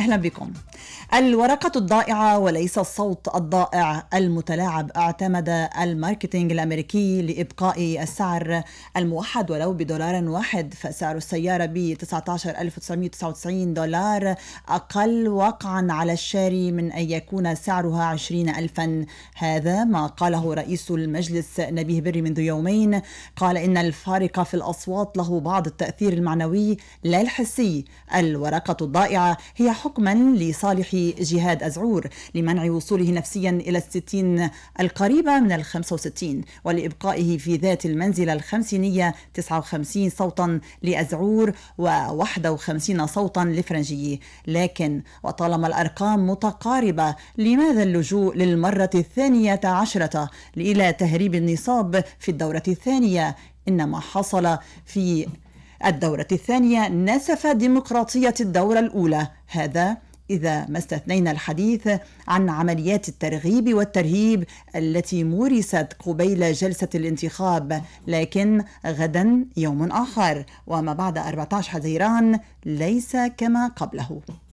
أهلا بكم الورقة الضائعة وليس الصوت الضائع المتلاعب اعتمد الماركتينج الأمريكي لإبقاء السعر الموحد ولو بدولار واحد فسعر السيارة ب 19999 دولار أقل وقعا على الشاري من أن يكون سعرها 20000 هذا ما قاله رئيس المجلس نبيه بري منذ يومين قال إن الفارق في الأصوات له بعض التأثير المعنوي لا الحسي الورقة الضائعة هي حكما لصالح جهاد أزعور لمنع وصوله نفسيا إلى الستين القريبة من الخمسة وستين ولإبقائه في ذات المنزلة الخمسينية 59 صوتا لأزعور و51 صوتا لفرنجي لكن وطالما الأرقام متقاربة لماذا اللجوء للمرة الثانية عشرة إلى تهريب النصاب في الدورة الثانية إنما حصل في الدورة الثانية نسف ديمقراطية الدورة الأولى هذا إذا ما استثنينا الحديث عن عمليات الترغيب والترهيب التي مورست قبيل جلسة الانتخاب لكن غدا يوم آخر وما بعد 14 حزيران ليس كما قبله